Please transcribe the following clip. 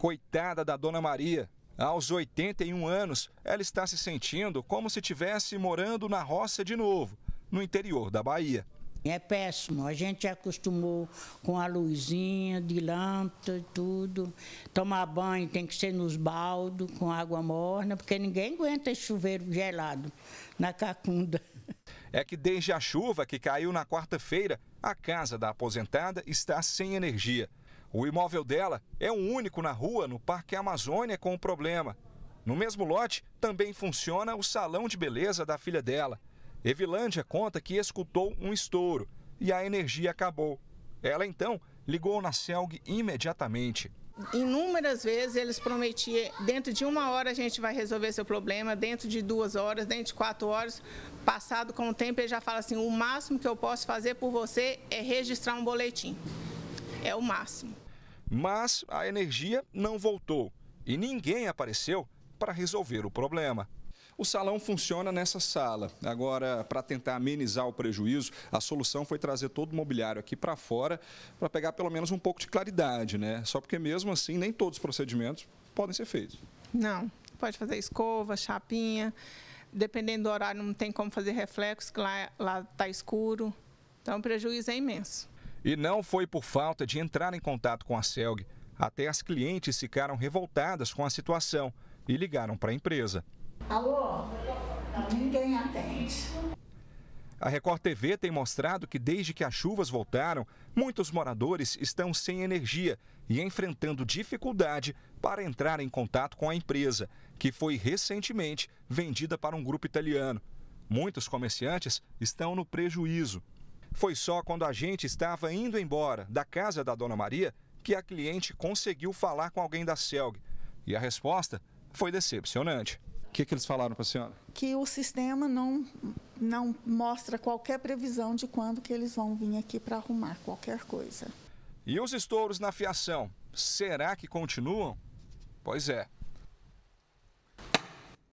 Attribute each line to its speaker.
Speaker 1: Coitada da Dona Maria. Aos 81 anos, ela está se sentindo como se estivesse morando na roça de novo, no interior da Bahia. É péssimo,
Speaker 2: a gente acostumou com a luzinha de lâmpada e tudo. Tomar banho tem que ser nos baldos, com água morna, porque ninguém aguenta chuveiro gelado na cacunda.
Speaker 1: É que desde a chuva que caiu na quarta-feira, a casa da aposentada está sem energia. O imóvel dela é o único na rua no Parque Amazônia com o problema. No mesmo lote também funciona o salão de beleza da filha dela. Evilândia conta que escutou um estouro e a energia acabou. Ela então ligou na CELG imediatamente.
Speaker 2: Inúmeras vezes eles prometiam, dentro de uma hora a gente vai resolver seu problema, dentro de duas horas, dentro de quatro horas, passado com o tempo, ele já fala assim, o máximo que eu posso fazer por você é registrar um boletim é o máximo.
Speaker 1: Mas a energia não voltou e ninguém apareceu para resolver o problema. O salão funciona nessa sala. Agora, para tentar amenizar o prejuízo, a solução foi trazer todo o mobiliário aqui para fora para pegar pelo menos um pouco de claridade, né? Só porque mesmo assim nem todos os procedimentos podem ser feitos.
Speaker 2: Não, pode fazer escova, chapinha. Dependendo do horário, não tem como fazer reflexo, que lá está escuro. Então, o prejuízo é
Speaker 1: imenso. E não foi por falta de entrar em contato com a Celg. Até as clientes ficaram revoltadas com a situação e ligaram para a empresa.
Speaker 2: Alô? Ninguém atende.
Speaker 1: A Record TV tem mostrado que desde que as chuvas voltaram, muitos moradores estão sem energia e enfrentando dificuldade para entrar em contato com a empresa, que foi recentemente vendida para um grupo italiano. Muitos comerciantes estão no prejuízo. Foi só quando a gente estava indo embora da casa da Dona Maria que a cliente conseguiu falar com alguém da CELG. E a resposta foi decepcionante. O que, que, eles falaram para a senhora? Que o
Speaker 2: sistema não, não mostra qualquer previsão de quando que eles vão vir aqui para arrumar qualquer coisa.
Speaker 1: E os estouros na fiação, será que continuam? Pois é,